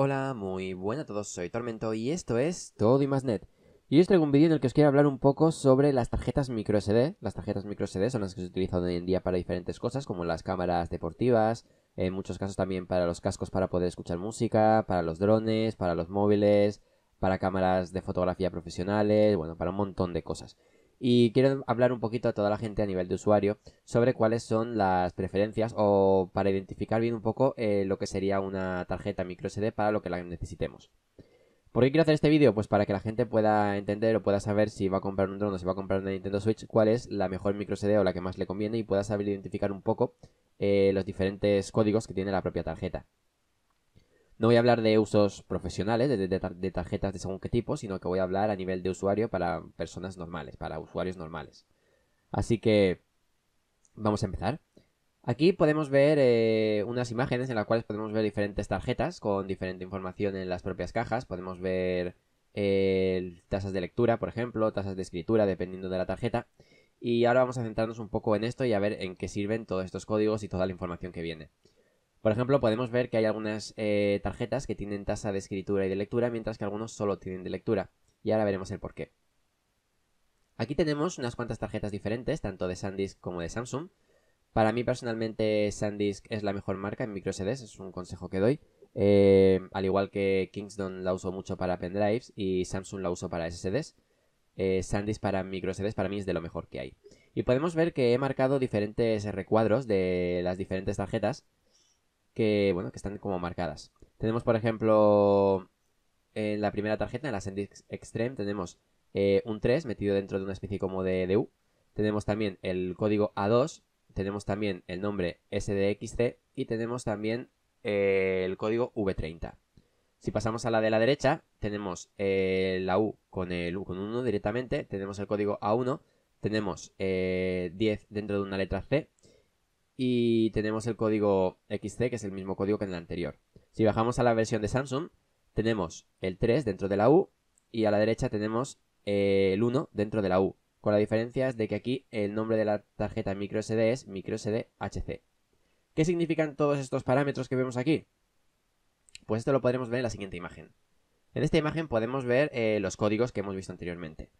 Hola, muy buenas a todos, soy Tormento y esto es Todo y más Net. Y hoy os traigo un vídeo en el que os quiero hablar un poco sobre las tarjetas microSD. Las tarjetas microSD son las que se utilizan hoy en día para diferentes cosas, como las cámaras deportivas, en muchos casos también para los cascos para poder escuchar música, para los drones, para los móviles, para cámaras de fotografía profesionales, bueno, para un montón de cosas. Y quiero hablar un poquito a toda la gente a nivel de usuario sobre cuáles son las preferencias o para identificar bien un poco eh, lo que sería una tarjeta micro SD para lo que la necesitemos. ¿Por qué quiero hacer este vídeo? Pues para que la gente pueda entender o pueda saber si va a comprar un drone o si va a comprar una Nintendo Switch, cuál es la mejor micro SD o la que más le conviene y pueda saber identificar un poco eh, los diferentes códigos que tiene la propia tarjeta. No voy a hablar de usos profesionales, de, tarjetas de según qué tipo, sino que voy a hablar a nivel de usuario para personas normales, para usuarios normales. Así que vamos a empezar. Aquí podemos ver eh, unas imágenes en las cuales podemos ver diferentes tarjetas con diferente información en las propias cajas. Podemos ver eh, tasas de lectura, por ejemplo, tasas de escritura, dependiendo de la tarjeta. Y ahora vamos a centrarnos un poco en esto y a ver en qué sirven todos estos códigos y toda la información que viene. Por ejemplo, podemos ver que hay algunas eh, tarjetas que tienen tasa de escritura y de lectura, mientras que algunos solo tienen de lectura. Y ahora veremos el porqué. Aquí tenemos unas cuantas tarjetas diferentes, tanto de SanDisk como de Samsung. Para mí personalmente SanDisk es la mejor marca en microSDs, es un consejo que doy. Eh, al igual que Kingston la uso mucho para pendrives y Samsung la uso para SSDs. Eh, SanDisk para microSDs para mí es de lo mejor que hay. Y podemos ver que he marcado diferentes recuadros de las diferentes tarjetas que, bueno, que están como marcadas. Tenemos, por ejemplo, en eh, la primera tarjeta, en la Sendix Extreme, tenemos eh, un 3 metido dentro de una especie como de, U. Tenemos también el código A2, tenemos también el nombre SDXC y tenemos también eh, el código V30. Si pasamos a la de la derecha, tenemos la U con el U con 1 directamente, tenemos el código A1, tenemos 10 dentro de una letra C, y tenemos el código XC, que es el mismo código que en el anterior. Si bajamos a la versión de Samsung, tenemos el 3 dentro de la U y a la derecha tenemos el 1 dentro de la U, con la diferencia es de que aquí el nombre de la tarjeta microSD es microSD HC. ¿Qué significan todos estos parámetros que vemos aquí? Pues esto lo podremos ver en la siguiente imagen. En esta imagen podemos ver eh, los códigos que hemos visto anteriormente.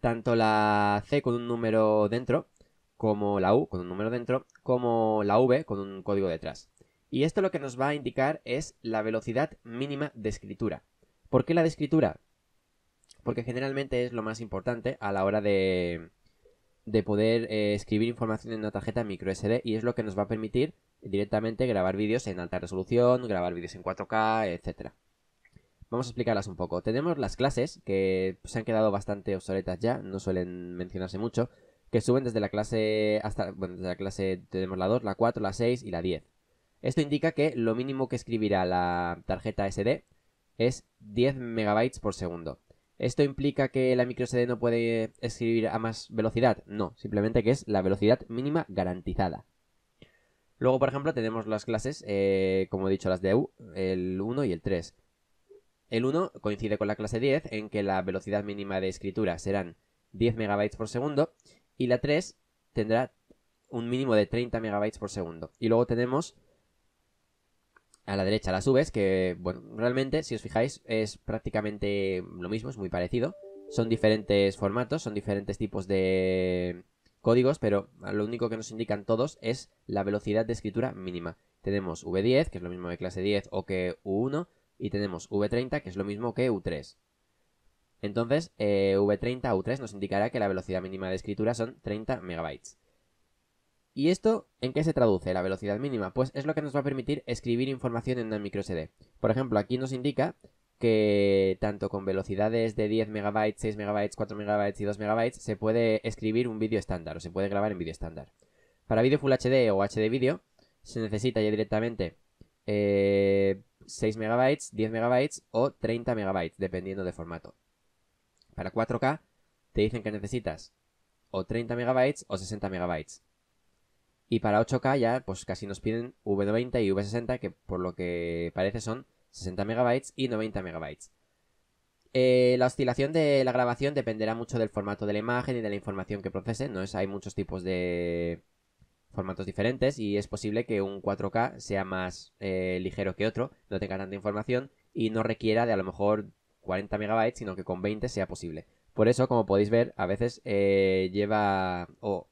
Tanto la C con un número dentro, como la U con un número dentro, como la V con un código detrás. Y esto lo que nos va a indicar es la velocidad mínima de escritura. ¿Por qué la de escritura? Porque generalmente es lo más importante a la hora de, de poder eh, escribir información en una tarjeta microSD y es lo que nos va a permitir directamente grabar vídeos en alta resolución, grabar vídeos en 4K, etc. Vamos a explicarlas un poco. Tenemos las clases que se han quedado bastante obsoletas ya, no suelen mencionarse mucho, que suben desde la clase hasta bueno, desde la clase tenemos la 2, la 4, la 6 y la 10. Esto indica que lo mínimo que escribirá la tarjeta SD es 10 MB por segundo. ¿Esto implica que la micro SD no puede escribir a más velocidad? No, simplemente que es la velocidad mínima garantizada. Luego, por ejemplo, tenemos las clases, eh, como he dicho, las de U, el 1 y el 3. El 1 coincide con la clase 10 en que la velocidad mínima de escritura serán 10 MB por segundo y la 3 tendrá un mínimo de 30 megabytes por segundo. Y luego tenemos a la derecha las Vs, que, bueno, realmente, si os fijáis, es prácticamente lo mismo, es muy parecido. Son diferentes formatos, son diferentes tipos de códigos, pero lo único que nos indican todos es la velocidad de escritura mínima. Tenemos V10, que es lo mismo que clase 10 o que U1, y tenemos V30, que es lo mismo que U3. Entonces, eh, V30U3 nos indicará que la velocidad mínima de escritura son 30 MB. ¿Y esto en qué se traduce la velocidad mínima? Pues es lo que nos va a permitir escribir información en una microSD. Por ejemplo, aquí nos indica que tanto con velocidades de 10 MB, 6 MB, 4 MB y 2 MB se puede escribir un vídeo estándar o se puede grabar en vídeo estándar. Para vídeo Full HD o HD vídeo se necesita ya directamente 6 MB, 10 MB o 30 MB, dependiendo de formato. Para 4K te dicen que necesitas o 30 MB o 60 MB. Y para 8K ya pues casi nos piden v 20 y V60 que por lo que parece son 60 MB y 90 MB. Eh, la oscilación de la grabación dependerá mucho del formato de la imagen y de la información que procese. ¿no? Es, hay muchos tipos de formatos diferentes y es posible que un 4K sea más eh, ligero que otro, no tenga tanta información y no requiera de a lo mejor 40 megabytes, sino que con 20 sea posible. Por eso, como podéis ver, a veces eh, lleva o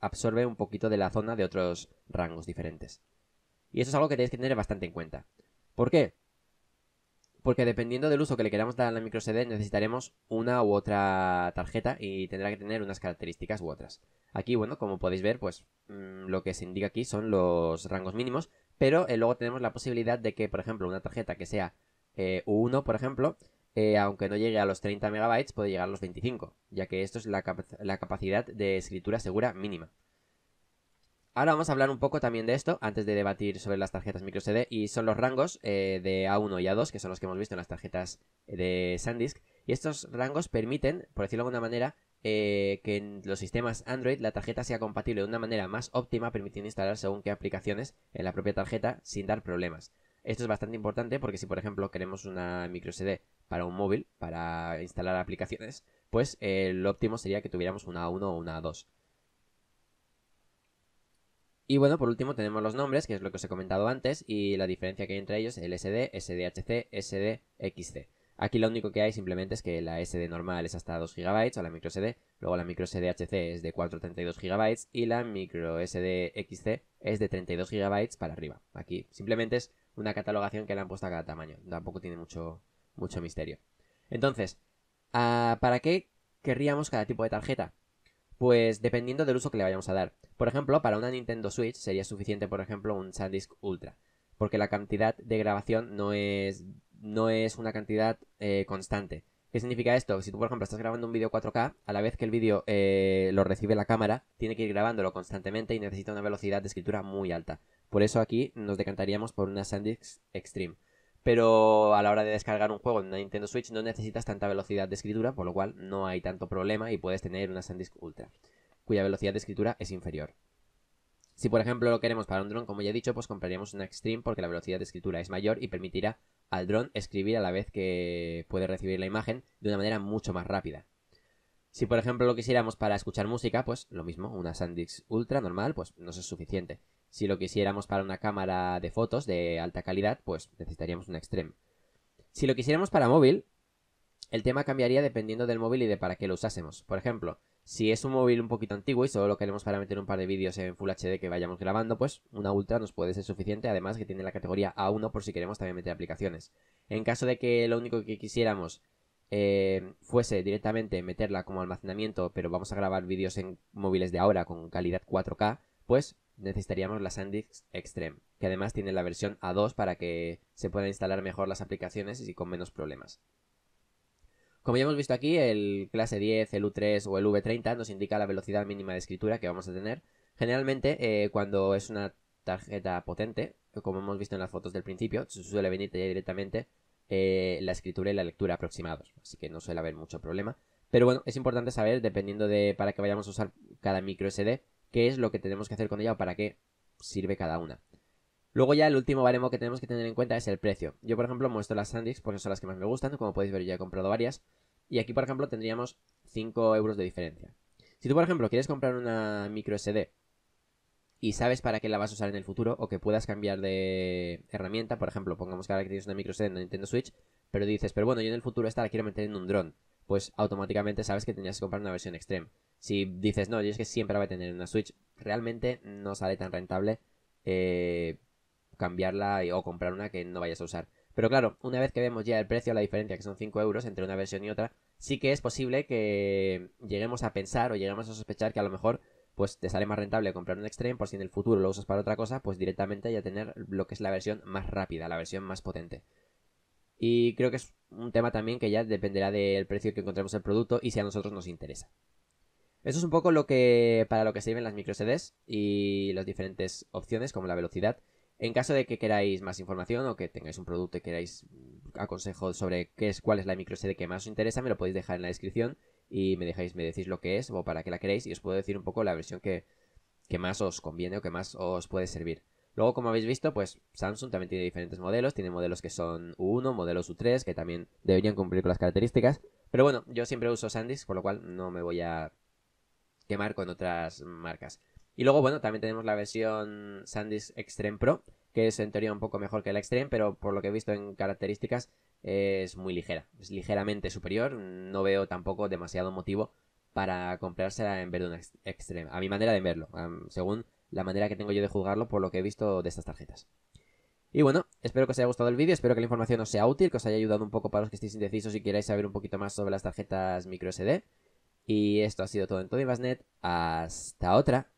absorbe un poquito de la zona de otros rangos diferentes. Y eso es algo que tenéis que tener bastante en cuenta. ¿Por qué? Porque dependiendo del uso que le queramos dar a la microSD necesitaremos una u otra tarjeta y tendrá que tener unas características u otras. Aquí, bueno, como podéis ver, pues mm, lo que se indica aquí son los rangos mínimos, pero eh, luego tenemos la posibilidad de que, por ejemplo, una tarjeta que sea eh, U1, por ejemplo, eh, aunque no llegue a los 30 megabytes, puede llegar a los 25, ya que esto es la, capacidad de escritura segura mínima. Ahora vamos a hablar un poco también de esto, antes de debatir sobre las tarjetas microSD, y son los rangos eh, de A1 y A2, que son los que hemos visto en las tarjetas eh, de SanDisk, y estos rangos permiten, por decirlo de alguna manera, que en los sistemas Android la tarjeta sea compatible de una manera más óptima, permitiendo instalar según qué aplicaciones en la propia tarjeta sin dar problemas. Esto es bastante importante porque si, por ejemplo, queremos una microSD para un móvil, para instalar aplicaciones, pues lo óptimo sería que tuviéramos una A1 o una A2. Y bueno, por último tenemos los nombres, que es lo que os he comentado antes, y la diferencia que hay entre ellos, el SD, SDHC, SDXC. Aquí lo único que hay simplemente es que la SD normal es hasta 2 GB, o la microSD luego la micro SDHC es de 4.32 GB, y la micro SDXC es de 32 GB para arriba. Aquí simplemente es una catalogación que le han puesto a cada tamaño. Tampoco tiene mucho, mucho misterio. Entonces, ah, ¿para qué querríamos cada tipo de tarjeta? Pues dependiendo del uso que le vayamos a dar. Por ejemplo, para una Nintendo Switch sería suficiente, por ejemplo, un SanDisk Ultra. Porque la cantidad de grabación no es, no es una cantidad eh, constante. ¿Qué significa esto? Si tú, por ejemplo, estás grabando un vídeo 4K, a la vez que el vídeo eh, lo recibe la cámara, tiene que ir grabándolo constantemente y necesita una velocidad de escritura muy alta. Por eso aquí nos decantaríamos por una SanDisk Extreme. Pero a la hora de descargar un juego en una Nintendo Switch no necesitas tanta velocidad de escritura, por lo cual no hay tanto problema y puedes tener una SanDisk Ultra, cuya velocidad de escritura es inferior. Si por ejemplo lo queremos para un dron, como ya he dicho, pues compraríamos una Extreme porque la velocidad de escritura es mayor y permitirá al dron escribir a la vez que puede recibir la imagen de una manera mucho más rápida. Si por ejemplo lo quisiéramos para escuchar música, pues lo mismo, una Sandisk Ultra normal, pues no es suficiente. Si lo quisiéramos para una cámara de fotos de alta calidad, pues necesitaríamos un Extreme. Si lo quisiéramos para móvil, el tema cambiaría dependiendo del móvil y de para qué lo usásemos. Por ejemplo, si es un móvil un poquito antiguo y solo lo queremos para meter un par de vídeos en Full HD que vayamos grabando, pues una Ultra nos puede ser suficiente, además que tiene la categoría A1 por si queremos también meter aplicaciones. En caso de que lo único que quisiéramos eh, fuese directamente meterla como almacenamiento, pero vamos a grabar vídeos en móviles de ahora con calidad 4K, pues necesitaríamos la SanDisk Extreme, que además tiene la versión A2 para que se puedan instalar mejor las aplicaciones y con menos problemas. Como ya hemos visto aquí, el clase 10, el U3 o el V30 nos indica la velocidad mínima de escritura que vamos a tener. Generalmente, eh, cuando es una tarjeta potente, como hemos visto en las fotos del principio, suele venir directamente eh, la escritura y la lectura aproximados, así que no suele haber mucho problema. Pero bueno, es importante saber, dependiendo de para qué vayamos a usar cada micro SD, qué es lo que tenemos que hacer con ella o para qué sirve cada una. Luego ya el último baremo que tenemos que tener en cuenta es el precio. Yo, por ejemplo, muestro las Sandisk porque son las que más me gustan. Como podéis ver, ya he comprado varias. Y aquí, por ejemplo, tendríamos 5 euros de diferencia. Si tú, por ejemplo, quieres comprar una micro SD y sabes para qué la vas a usar en el futuro o que puedas cambiar de herramienta, por ejemplo, pongamos que ahora que tienes una micro SD en la Nintendo Switch, pero dices, pero bueno, yo en el futuro esta la quiero meter en un dron, pues automáticamente sabes que tendrías que comprar una versión Extreme. Si dices, no, yo es que siempre la voy a tener en una Switch, realmente no sale tan rentable. Eh, cambiarla o comprar una que no vayas a usar. Pero claro, una vez que vemos ya el precio, la diferencia que son 5 euros entre una versión y otra, sí que es posible que lleguemos a pensar o lleguemos a sospechar que a lo mejor pues te sale más rentable comprar un Extreme por si en el futuro lo usas para otra cosa, pues directamente ya tener lo que es la versión más rápida, la versión más potente. Y creo que es un tema también que ya dependerá del precio que encontremos el producto y si a nosotros nos interesa. Eso es un poco lo que para lo que sirven las micro y las diferentes opciones como la velocidad en caso de que queráis más información o que tengáis un producto y queráis mm, aconsejo sobre qué es, cuál es la microserie que más os interesa, me lo podéis dejar en la descripción y me dejáis, me decís lo que es o para qué la queréis y os puedo decir un poco la versión que, que más os conviene o que más os puede servir. Luego, como habéis visto, pues Samsung también tiene diferentes modelos. Tiene modelos que son U1, modelos U3, que también deberían cumplir con las características. Pero bueno, yo siempre uso SanDisk, por lo cual no me voy a quemar con otras marcas. Y luego, bueno, también tenemos la versión SanDisk Extreme Pro, que es en teoría un poco mejor que la Extreme, pero por lo que he visto en características es muy ligera, es ligeramente superior, no veo tampoco demasiado motivo para comprársela en vez de una Extreme, a mi manera de verlo, según la manera que tengo yo de jugarlo por lo que he visto de estas tarjetas. Y bueno, espero que os haya gustado el vídeo, espero que la información os sea útil, que os haya ayudado un poco para los que estéis indecisos y queráis saber un poquito más sobre las tarjetas microSD. Y esto ha sido todo en Todivasnet, hasta otra.